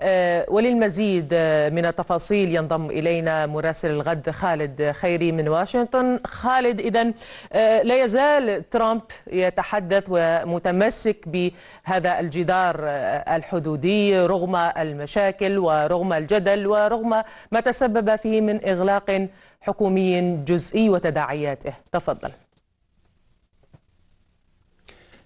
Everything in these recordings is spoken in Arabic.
آه، وللمزيد آه، من التفاصيل ينضم إلينا مراسل الغد خالد خيري من واشنطن خالد إذا آه، لا يزال ترامب يتحدث ومتمسك بهذا الجدار الحدودي رغم المشاكل ورغم الجدل ورغم ما تسبب فيه من إغلاق حكومي جزئي وتداعياته تفضل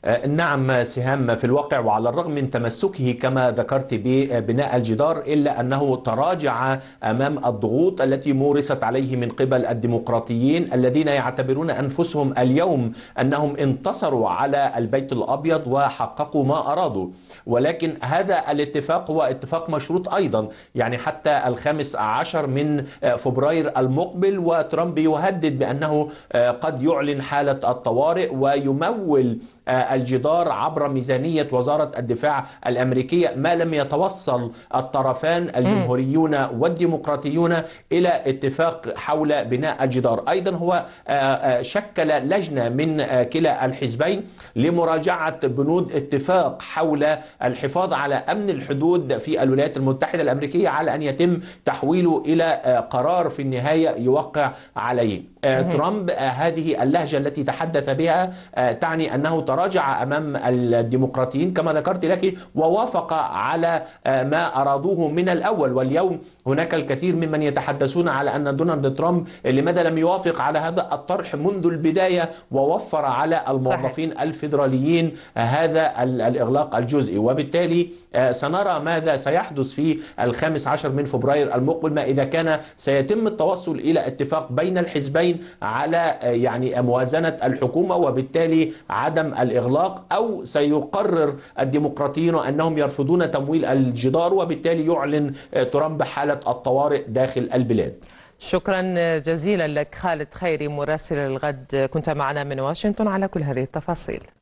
آه، نعم سهام في الواقع وعلى الرغم من تمسكه كما ذكرت ببناء الجدار إلا أنه تراجع أمام الضغوط التي مورست عليه من قبل الديمقراطيين الذين يعتبرون أنفسهم اليوم أنهم انتصروا على البيت الأبيض وحققوا ما أرادوا ولكن هذا الاتفاق هو اتفاق مشروط أيضا يعني حتى الخامس عشر من فبراير المقبل وترامب يهدد بأنه آه، قد يعلن حالة الطوارئ ويمول آه، الجدار عبر ميزانية وزارة الدفاع الأمريكية ما لم يتوصل الطرفان الجمهوريون والديمقراطيون إلى اتفاق حول بناء الجدار أيضا هو آه، آه، شكل لجنة من آه، كلا الحزبين لمراجعة بنود اتفاق حول الحفاظ على أمن الحدود في الولايات المتحدة الأمريكية على أن يتم تحويله إلى قرار في النهاية يوقع عليه ترامب هذه اللهجة التي تحدث بها تعني أنه تراجع أمام الديمقراطيين كما ذكرت لك ووافق على آه، ما أرادوه من الأول واليوم هناك الكثير ممن يتحدثون على أن دونالد ترامب لماذا لم يوافق على هذا الطرح منذ البداية ووفر على الموظفين صحيح. الفيدراليين آه، هذا الإغلاق الجزئي وبالتالي آه، سنرى ماذا سيحدث في الخامس عشر من فبراير المقبل ما إذا كان سيتم التوصل إلى اتفاق بين الحزبين على يعني موازنة الحكومة وبالتالي عدم الإغلاق الإغلاق أو سيقرر الديمقراطيين أنهم يرفضون تمويل الجدار وبالتالي يعلن آه، ترامب حالة الطوارئ داخل البلاد شكرا آه، جزيلا لك خالد خيري مراسل الغد آه، كنت معنا من واشنطن على كل هذه التفاصيل